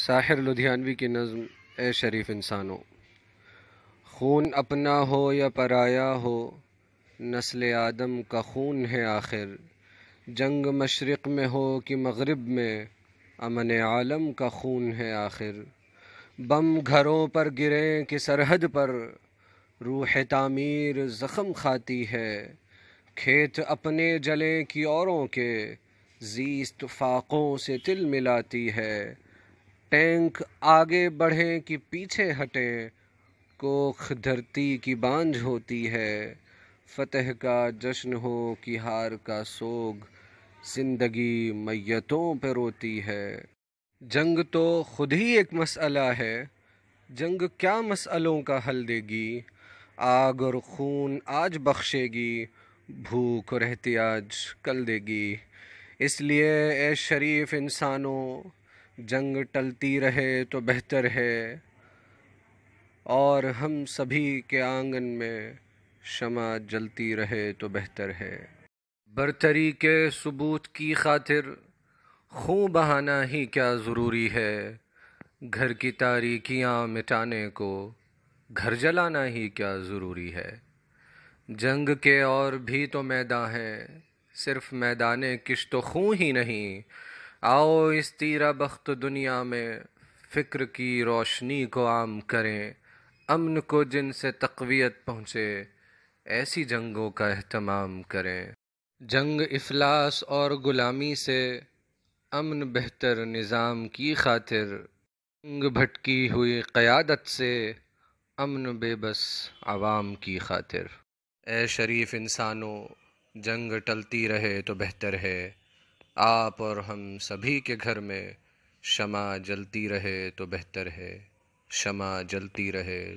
साहिर लुधियानवी की नज़म ए शरीफ इंसानों खून अपना हो या पराया हो नस्ल आदम का खून है आखिर जंग मशरक़ में हो कि मगरब में अमन आलम का खून है आखिर बम घरों पर गिरें कि सरहद पर रूह तामीर ज़ख़म खाती है खेत अपने जले कि औरों के जीस्त फाक़ों से तिल मिलाती है टैंक आगे बढ़ें कि पीछे हटें कोख धरती की बांझ होती है फतेह का जश्न हो कि हार का सोग जिंदगी मैतों पर रोती है जंग तो खुद ही एक मसला है जंग क्या मसलों का हल देगी आग और खून आज बख्शेगी भूख और एहतियाज कल देगी इसलिए ए शरीफ इंसानों जंग टलती रहे तो बेहतर है और हम सभी के आंगन में शमा जलती रहे तो बेहतर है बर्तरी के सबूत की खातिर खूँ बहाना ही क्या ज़रूरी है घर की तारीखियाँ मिटाने को घर जलाना ही क्या ज़रूरी है जंग के और भी तो मैदान हैं सिर्फ मैदान किश्त तो खूँ ही नहीं आओ इस तीरा बख्त दुनिया में फ़िक्र की रोशनी को आम करें अमन को जिनसे तकवीत पहुँचे ऐसी जंगों का अहतमाम करें जंग अफलास और ग़ुलामी से अमन बेहतर निज़ाम की खातिर जंग भटकी हुई क़्यादत से अमन बेबस आवाम की खातिर ए शरीफ इंसानों जंग टलती रहे तो बेहतर है आप और हम सभी के घर में शमा जलती रहे तो बेहतर है शमा जलती रहे